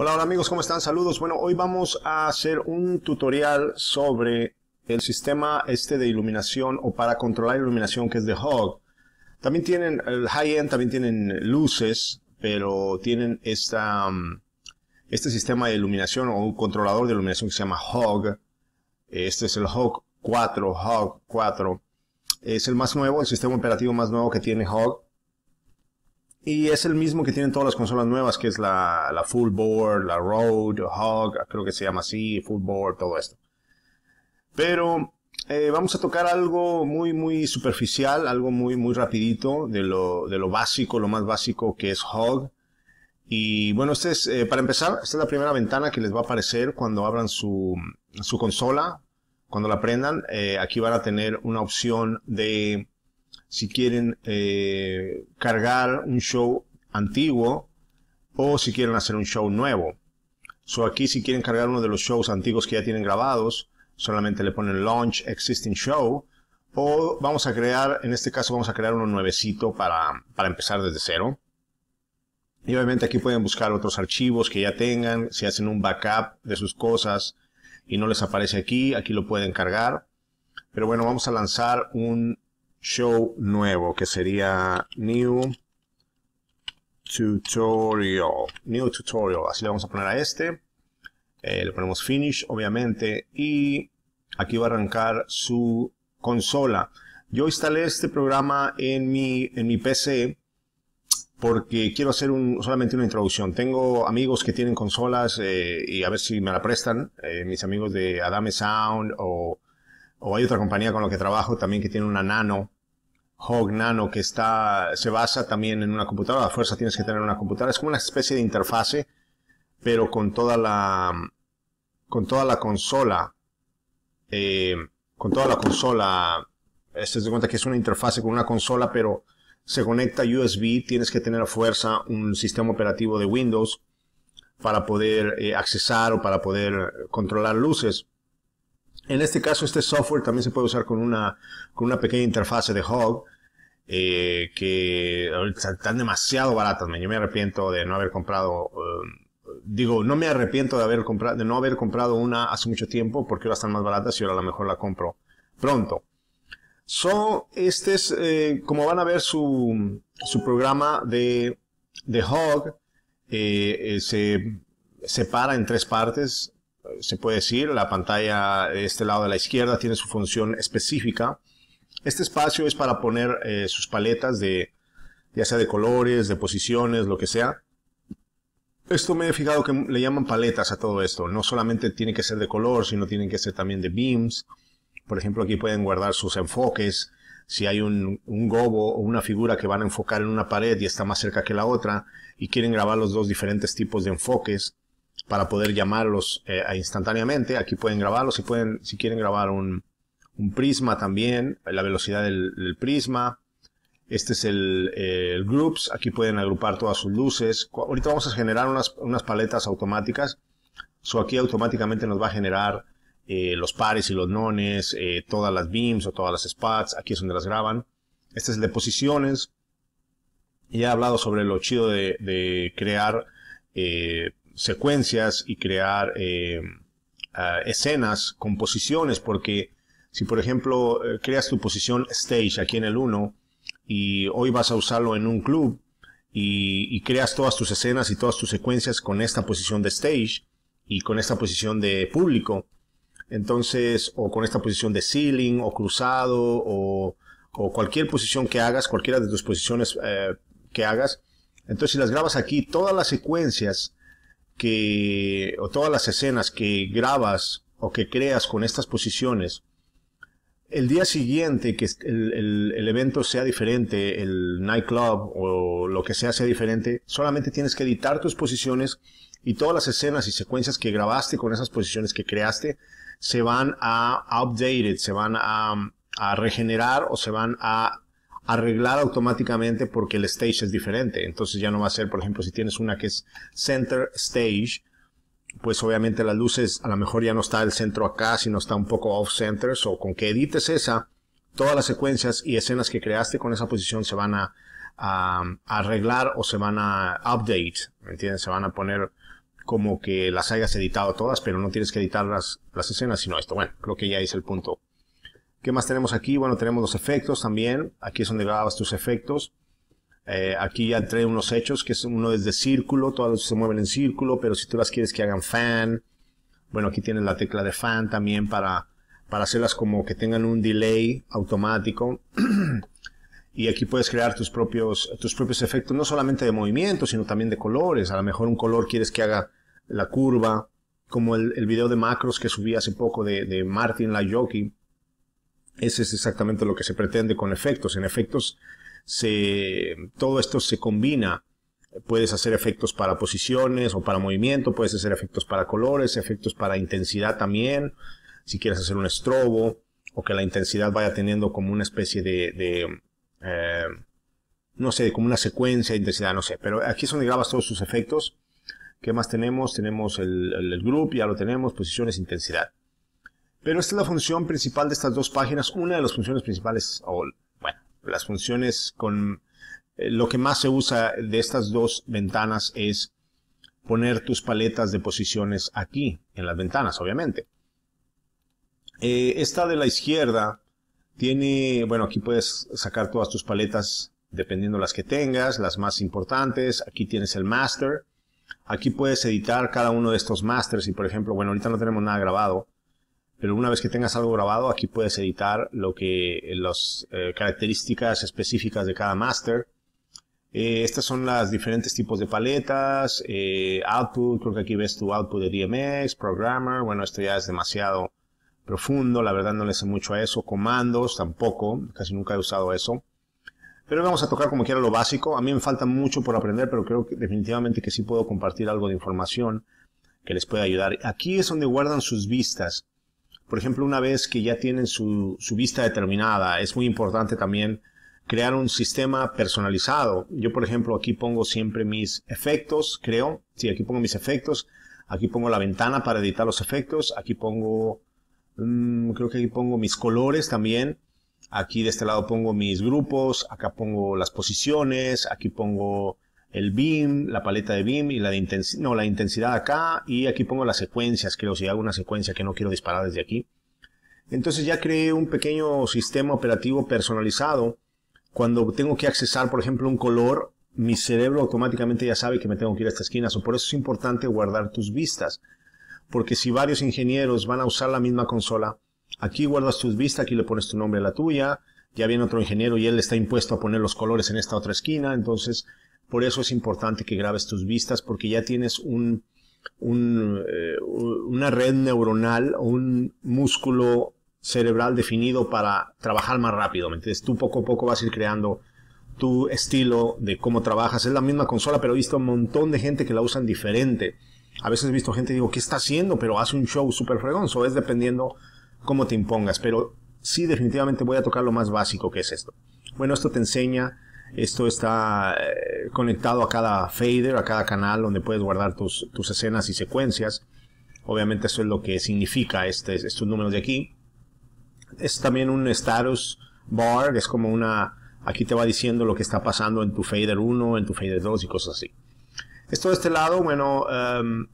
Hola, hola amigos, ¿cómo están? Saludos. Bueno, hoy vamos a hacer un tutorial sobre el sistema este de iluminación o para controlar iluminación que es de HOG. También tienen el high-end, también tienen luces, pero tienen esta, mm, este sistema de iluminación o un controlador de iluminación que se llama HOG. Este es el HOG 4, HOG 4. Es el más nuevo, el sistema operativo más nuevo que tiene HOG y es el mismo que tienen todas las consolas nuevas, que es la, la Full Board, la Road, Hog, creo que se llama así, Full Board, todo esto. Pero eh, vamos a tocar algo muy, muy superficial, algo muy, muy rapidito, de lo, básico, lo más básico que es Hog. Y bueno, este es, eh, para empezar, esta es la primera ventana que les va a aparecer cuando abran su, consola. Cuando la prendan, eh, aquí van a tener una opción de si quieren eh, cargar un show antiguo o si quieren hacer un show nuevo. So aquí si quieren cargar uno de los shows antiguos que ya tienen grabados, solamente le ponen launch existing show o vamos a crear, en este caso vamos a crear uno nuevecito para, para empezar desde cero. Y obviamente aquí pueden buscar otros archivos que ya tengan, si hacen un backup de sus cosas y no les aparece aquí, aquí lo pueden cargar. Pero bueno, vamos a lanzar un show nuevo, que sería new tutorial. New tutorial, así le vamos a poner a este. Eh, le ponemos finish, obviamente, y aquí va a arrancar su consola. Yo instalé este programa en mi, en mi PC porque quiero hacer un, solamente una introducción. Tengo amigos que tienen consolas eh, y a ver si me la prestan, eh, mis amigos de Adame Sound o o hay otra compañía con la que trabajo también que tiene una nano, Hog Nano, que está, se basa también en una computadora, a fuerza tienes que tener una computadora, es como una especie de interfase, pero con toda la, con toda la consola, eh, con toda la consola, es este, de cuenta que es una interfase con una consola, pero se conecta USB, tienes que tener a fuerza un sistema operativo de Windows para poder eh, accesar o para poder controlar luces. En este caso, este software también se puede usar con una, con una pequeña interfase de Hog, eh, que están demasiado baratas. Yo me arrepiento de no haber comprado, eh, digo, no me arrepiento de, haber comprado, de no haber comprado una hace mucho tiempo, porque ahora están más baratas y ahora a lo mejor la compro pronto. So, este es, eh, como van a ver, su, programa de, de Hog se separa en tres partes se puede decir. La pantalla de este lado de la izquierda tiene su función específica. Este espacio es para poner eh, sus paletas de ya sea de colores, de posiciones, lo que sea. Esto me he fijado que le llaman paletas a todo esto. No solamente tiene que ser de color, sino tienen que ser también de beams. Por ejemplo, aquí pueden guardar sus enfoques. Si hay un, un gobo o una figura que van a enfocar en una pared y está más cerca que la otra y quieren grabar los dos diferentes tipos de enfoques, para poder llamarlos eh, instantáneamente. Aquí pueden grabarlos, si, pueden, si quieren grabar un, prisma también, la velocidad del, prisma. Este es eh, el, Groups, aquí pueden agrupar todas sus luces. Ahorita vamos a generar unas, paletas automáticas. aquí automáticamente nos va a generar eh, los pares y los nones, todas las beams o todas las spots. Aquí es donde las graban. Este es el de posiciones. Ya he hablado sobre lo chido de, de crear secuencias y crear eh, ah, escenas con escenas, porque si por ejemplo eh, creas tu posición stage aquí en el 1 y hoy vas a usarlo en un club y, creas todas tus escenas y todas tus secuencias con esta posición de stage y con esta posición de público, entonces, o con esta posición de ceiling o cruzado o, cualquier posición que hagas, cualquiera de tus posiciones eh, que hagas, entonces si las grabas aquí, todas las secuencias que, o todas las escenas que grabas o que creas con estas posiciones, el día siguiente que el, el, evento sea diferente, el nightclub o lo que sea sea diferente, solamente tienes que editar tus posiciones y todas las escenas y secuencias que grabaste con esas posiciones que creaste se van a updated, se van a regenerar o se van a arreglar automáticamente porque el stage es diferente. Entonces ya no va a ser, por ejemplo, si tienes una que es center stage, pues obviamente las luces a lo mejor ya no está el centro acá, sino está un poco off center, o so con que edites esa, todas las secuencias y escenas que creaste con esa posición se van a, arreglar o se van a update, ¿me entiendes? Se van a poner como que las hayas editado todas, pero no tienes que editar las, las escenas, sino esto. Bueno, creo que ya es el punto. ¿Qué más tenemos aquí? Bueno, tenemos los efectos también. Aquí es donde grabas tus efectos. Eh, aquí ya trae unos hechos, que es uno desde de círculo, todos se mueven en círculo, pero si tú las quieres que hagan fan, bueno, aquí tienes la tecla de fan también para, para hacerlas como que tengan un delay automático. y aquí puedes crear tus propios, tus propios efectos, no solamente de movimiento, sino también de colores. A lo mejor un color quieres que haga la curva, como el, video de macros que subí hace poco de, de Martin Lajoki, eso es exactamente lo que se pretende con efectos. En efectos, todo esto se combina. Puedes hacer efectos para posiciones o para movimiento, puedes hacer efectos para colores, efectos para intensidad también. Si quieres hacer un estrobo o que la intensidad vaya teniendo como una especie de, eh, no sé, como una secuencia de intensidad, no sé. Pero aquí es donde grabas todos sus efectos. ¿Qué más tenemos? Tenemos el, el group, ya lo tenemos, posiciones, intensidad. Pero esta es la función principal de estas dos páginas, una de las funciones principales, o bueno, las funciones con eh, lo que más se usa de estas dos ventanas es poner tus paletas de posiciones aquí, en las ventanas, obviamente. Eh, esta de la izquierda tiene, bueno, aquí puedes sacar todas tus paletas dependiendo las que tengas, las más importantes. Aquí tienes el master. Aquí puedes editar cada uno de estos masters y, por ejemplo, bueno, ahorita no tenemos nada grabado, pero una vez que tengas algo grabado, aquí puedes editar lo que las eh, características específicas de cada master. Eh, estas son las diferentes tipos de paletas, eh, output, creo que aquí ves tu output de DMX, programmer, bueno, esto ya es demasiado profundo, la verdad no le sé mucho a eso, comandos tampoco, casi nunca he usado eso. Pero vamos a tocar como quiera lo básico, a mí me falta mucho por aprender, pero creo que definitivamente que sí puedo compartir algo de información que les pueda ayudar. Aquí es donde guardan sus vistas por ejemplo, una vez que ya tienen su, vista determinada, es muy importante también crear un sistema personalizado. Yo, por ejemplo, aquí pongo siempre mis efectos, creo. Sí, aquí pongo mis efectos. Aquí pongo la ventana para editar los efectos. Aquí pongo, mm, creo que aquí pongo mis colores también. Aquí de este lado pongo mis grupos. Acá pongo las posiciones. Aquí pongo el BIM, la paleta de BIM y la, de intensidad, la intensidad acá. Y aquí pongo las secuencias, creo, si hago una secuencia que no quiero disparar desde aquí. Entonces ya creé un pequeño sistema operativo personalizado. Cuando tengo que accesar, por ejemplo, un color, mi cerebro automáticamente ya sabe que me tengo que ir a esta esquina. por eso es importante guardar tus vistas. Porque si varios ingenieros van a usar la misma consola, aquí guardas tus vistas, aquí le pones tu nombre a la tuya, ya viene otro ingeniero y él está impuesto a poner los colores en esta otra esquina, entonces por eso es importante que grabes tus vistas porque ya tienes un, eh, una red neuronal o un músculo cerebral definido para trabajar más rápido. Entonces, Tú poco a poco vas a ir creando tu estilo de cómo trabajas. Es la misma consola, pero he visto un montón de gente que la usan diferente. A veces he visto gente y digo, ¿qué está haciendo? Pero hace un show súper fregón. es dependiendo cómo te impongas. Pero sí, definitivamente voy a tocar lo más básico que es esto. Bueno, esto te enseña esto está eh, conectado a cada fader, a cada canal donde puedes guardar tus, escenas y secuencias. Obviamente eso es lo que significa este, estos números de aquí. Es también un status bar, es como una... Aquí te va diciendo lo que está pasando en tu fader 1, en tu fader 2 y cosas así. Esto de este lado, bueno, em,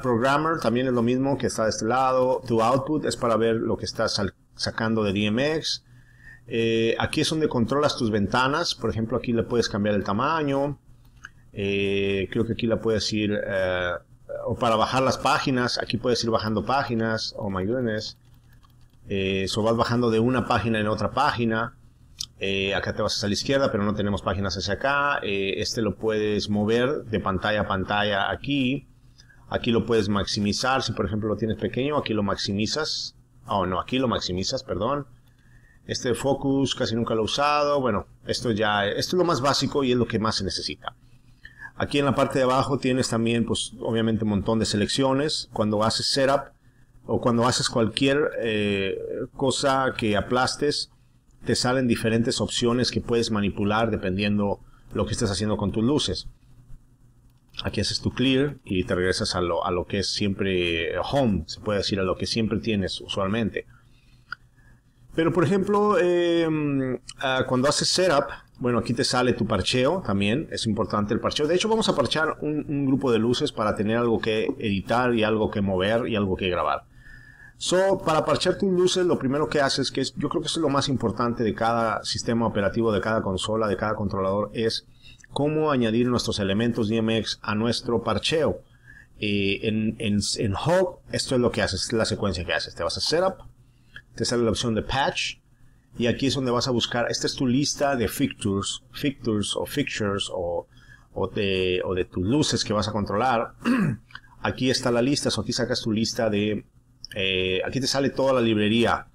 programmer también es lo mismo que está de este lado. Tu output es para ver lo que estás sacando de DMX. Eh, aquí es donde controlas tus ventanas. Por ejemplo, aquí le puedes cambiar el tamaño. Eh, creo que aquí la puedes ir... Eh, o para bajar las páginas. Aquí puedes ir bajando páginas. Oh my goodness. Eso vas bajando de una página en otra página. acá te vas a la izquierda, pero no tenemos páginas hacia acá. este lo puedes mover de pantalla a pantalla aquí. Aquí lo puedes maximizar. Si por ejemplo lo tienes pequeño, aquí lo maximizas. Oh, no, aquí lo maximizas, perdón. Este Focus casi nunca lo he usado. Bueno, esto ya, esto es lo más básico y es lo que más se necesita. Aquí en la parte de abajo tienes también, pues obviamente un montón de selecciones. Cuando haces setup o cuando haces cualquier eh, cosa que aplastes, te salen diferentes opciones que puedes manipular dependiendo lo que estés haciendo con tus luces. Aquí haces tu clear y te regresas a lo, a lo que es siempre home, se puede decir a lo que siempre tienes usualmente. Pero por ejemplo, em, ah, cuando haces setup, bueno, aquí te sale tu parcheo también, es importante el parcheo. De hecho, vamos a parchar un, grupo de luces para tener algo que editar y algo que mover y algo que grabar. So, para parchar tus luces, lo primero que haces, que es, yo creo que es lo más importante de cada sistema operativo, de cada consola, de cada controlador, es cómo añadir nuestros elementos DMX a nuestro parcheo. Eh, en, en, esto es lo que haces, es la secuencia que haces. Te vas a Setup, te sale la opción de patch y aquí es donde vas a buscar, esta es tu lista de fixtures, fixtures o fixtures o, o, de, tus luces que vas a controlar. aquí está la lista, o aquí sacas tu lista de, eh, aquí te sale toda la librería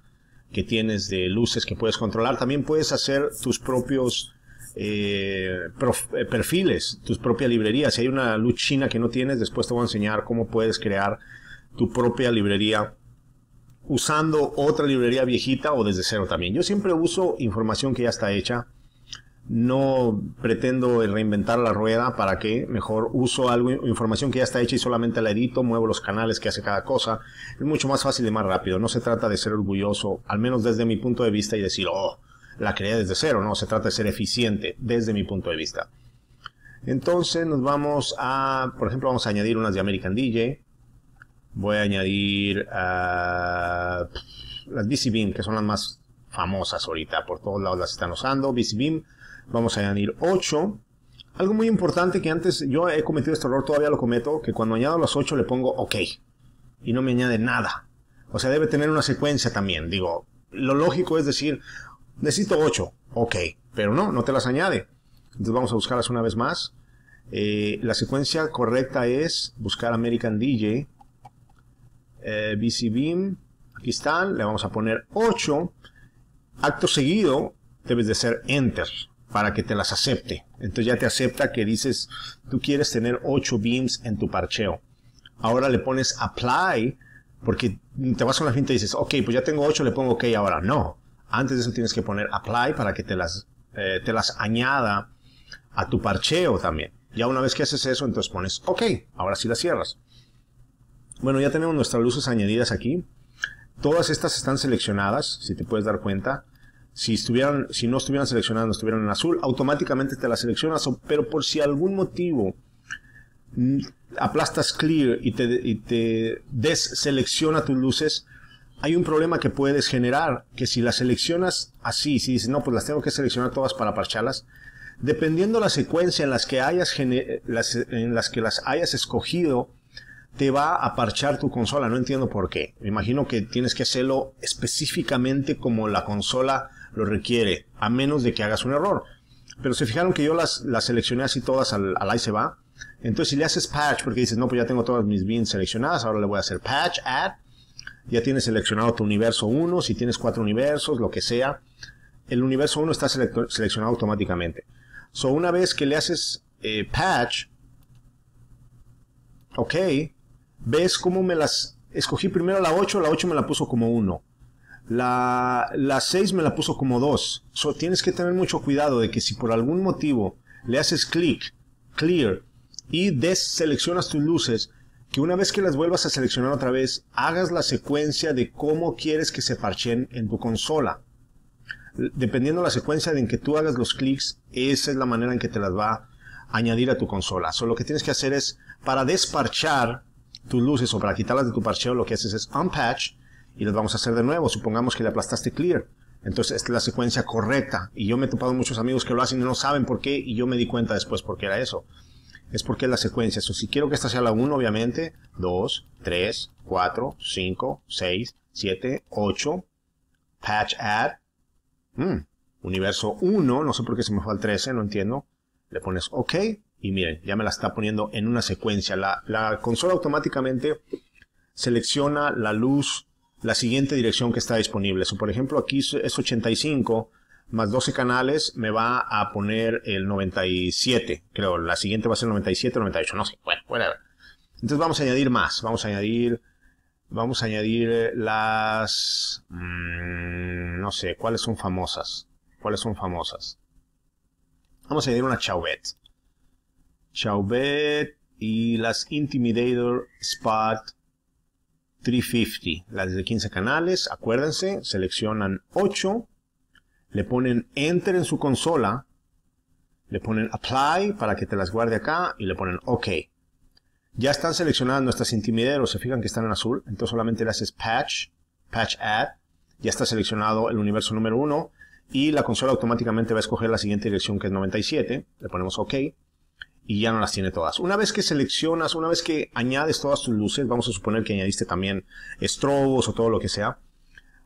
que tienes de luces que puedes controlar. También puedes hacer tus propios eh, eh, perfiles, tus propias librerías. Si hay una luz china que no tienes, después te voy a enseñar cómo puedes crear tu propia librería usando otra librería viejita o desde cero también. Yo siempre uso información que ya está hecha. No pretendo reinventar la rueda para que mejor uso algo, información que ya está hecha y solamente la edito, muevo los canales que hace cada cosa. Es mucho más fácil y más rápido. No se trata de ser orgulloso, al menos desde mi punto de vista, y decir, oh, la creé desde cero. No, se trata de ser eficiente desde mi punto de vista. Entonces nos vamos a, por ejemplo, vamos a añadir unas de American DJ. Voy a añadir a las DC Beam, que son las más famosas ahorita. Por todos lados las están usando. DC vamos a añadir 8. Algo muy importante que antes yo he cometido este error, todavía lo cometo, que cuando añado las 8 le pongo OK. Y no me añade nada. O sea, debe tener una secuencia también. Digo, lo lógico es decir, necesito 8. Ok. Pero no, no te las añade. Entonces vamos a buscarlas una vez más. Eh, la secuencia correcta es buscar American DJ eh, Beam, aquí están, le vamos a poner 8. Acto seguido, debes de ser Enter para que te las acepte. Entonces ya te acepta que dices, tú quieres tener 8 beams en tu parcheo. Ahora le pones Apply, porque te vas con la finta y dices, ok, pues ya tengo 8, le pongo OK ahora. No, antes de eso tienes que poner Apply para que te las, eh, te las añada a tu parcheo también. Ya una vez que haces eso, entonces pones OK, ahora sí las cierras. Bueno, ya tenemos nuestras luces añadidas aquí. Todas estas están seleccionadas, si te puedes dar cuenta. Si, estuvieran, si no estuvieran seleccionadas, no estuvieran en azul, automáticamente te las seleccionas, pero por si algún motivo mm, aplastas clear y te, deselecciona tus luces, hay un problema que puedes generar, que si las seleccionas así, si dices, no, pues las tengo que seleccionar todas para parcharlas, dependiendo la secuencia en las que hayas, en las que las hayas escogido, te va a parchar tu consola. No entiendo por qué. Me imagino que tienes que hacerlo específicamente como la consola lo requiere, a menos de que hagas un error. Pero se fijaron que yo las, seleccioné así todas al, al ahí se va. Entonces, si le haces patch, porque dices, no, pues ya tengo todas mis bins seleccionadas, ahora le voy a hacer patch, add. Ya tienes seleccionado tu universo 1, si tienes cuatro universos, lo que sea. El universo 1 está seleccionado automáticamente. So, una vez que le haces eh, patch, ok, ves cómo me las escogí primero la 8, la 8 me la puso como 1. La, 6 me la puso como 2. tienes que tener mucho cuidado de que si por algún motivo le haces clic, clear, y deseleccionas tus luces, que una vez que las vuelvas a seleccionar otra vez, hagas la secuencia de cómo quieres que se parchen en tu consola. Dependiendo la secuencia de en que tú hagas los clics, esa es la manera en que te las va a añadir a tu consola. Solo lo que tienes que hacer es, para desparchar tus luces o para quitarlas de tu parcheo, lo que haces es unpatch y las vamos a hacer de nuevo. Supongamos que le aplastaste clear. Entonces, esta es la secuencia correcta. Y yo me he topado muchos amigos que lo hacen y no saben por qué. Y yo me di cuenta después por qué era eso. Es porque es la secuencia. So, si quiero que esta sea la 1, obviamente, 2, 3, 4, 5, 6, 7, 8, patch add. Hmm. Universo 1, no sé por qué se me fue al 13, no entiendo. Le pones OK y miren, ya me la está poniendo en una secuencia. La, consola automáticamente selecciona la luz, la siguiente dirección que está disponible. por ejemplo, aquí es 85 más 12 canales, me va a poner el 97. Creo, la siguiente va a ser 97, 98. No sé, bueno, whatever. Entonces vamos a añadir más. Vamos a añadir vamos a añadir eh, las... Mm, no sé, ¿cuáles son famosas? ¿Cuáles son famosas? Vamos a añadir una chauvet. Chauvet y las Intimidator Spot 350, las de 15 canales, acuérdense, seleccionan 8, le ponen Enter en su consola, le ponen Apply para que te las guarde acá y le ponen OK. Ya están seleccionadas nuestras Intimidators, se fijan que están en azul, entonces solamente le haces Patch, Patch Add, ya está seleccionado el universo número 1 y la consola automáticamente va a escoger la siguiente dirección que es 97, le ponemos OK y ya no las tiene todas. Una vez que seleccionas, una vez que añades todas tus luces, vamos a suponer que añadiste también estrobos o todo lo que sea,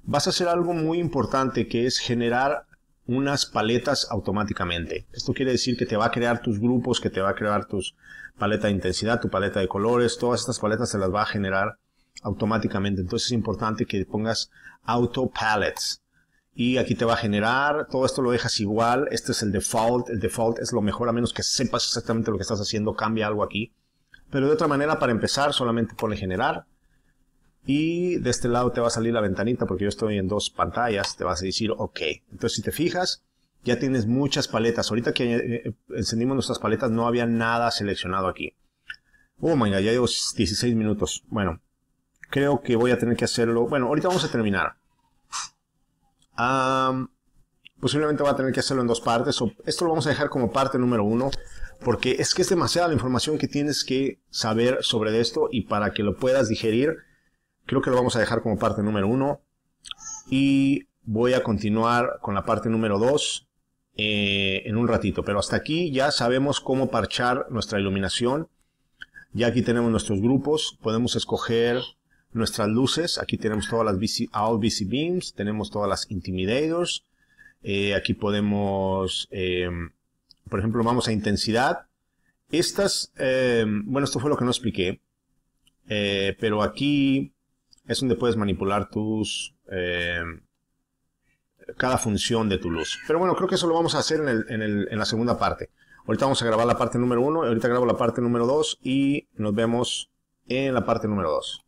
vas a hacer algo muy importante que es generar unas paletas automáticamente. Esto quiere decir que te va a crear tus grupos, que te va a crear tus paleta de intensidad, tu paleta de colores, todas estas paletas se las va a generar automáticamente. Entonces es importante que pongas auto palettes y aquí te va a generar, todo esto lo dejas igual, este es el default, el default es lo mejor a menos que sepas exactamente lo que estás haciendo, cambia algo aquí. Pero de otra manera, para empezar, solamente pone generar. Y de este lado te va a salir la ventanita, porque yo estoy en dos pantallas, te vas a decir OK. Entonces, si te fijas, ya tienes muchas paletas. Ahorita que eh, encendimos nuestras paletas, no había nada seleccionado aquí. Oh my god, ya llevo 16 minutos. Bueno, creo que voy a tener que hacerlo. Bueno, ahorita vamos a terminar posiblemente va a tener que hacerlo en dos partes. O esto lo vamos a dejar como parte número uno, porque es que es demasiada la información que tienes que saber sobre esto y para que lo puedas digerir, creo que lo vamos a dejar como parte número uno. Y voy a continuar con la parte número dos eh, en un ratito. Pero hasta aquí ya sabemos cómo parchar nuestra iluminación. Ya aquí tenemos nuestros grupos. Podemos escoger nuestras luces. Aquí tenemos todas las all beams, tenemos todas las intimidators. Eh, aquí podemos, em, por ejemplo, vamos a intensidad. Estas, em, bueno, esto fue lo que no expliqué, eh, pero aquí es donde puedes manipular tus, em, cada función de tu luz. Pero bueno, creo que eso lo vamos a hacer en, la segunda parte. Ahorita vamos a grabar la parte número 1, ahorita grabo la parte número 2 y nos vemos en la parte número 2.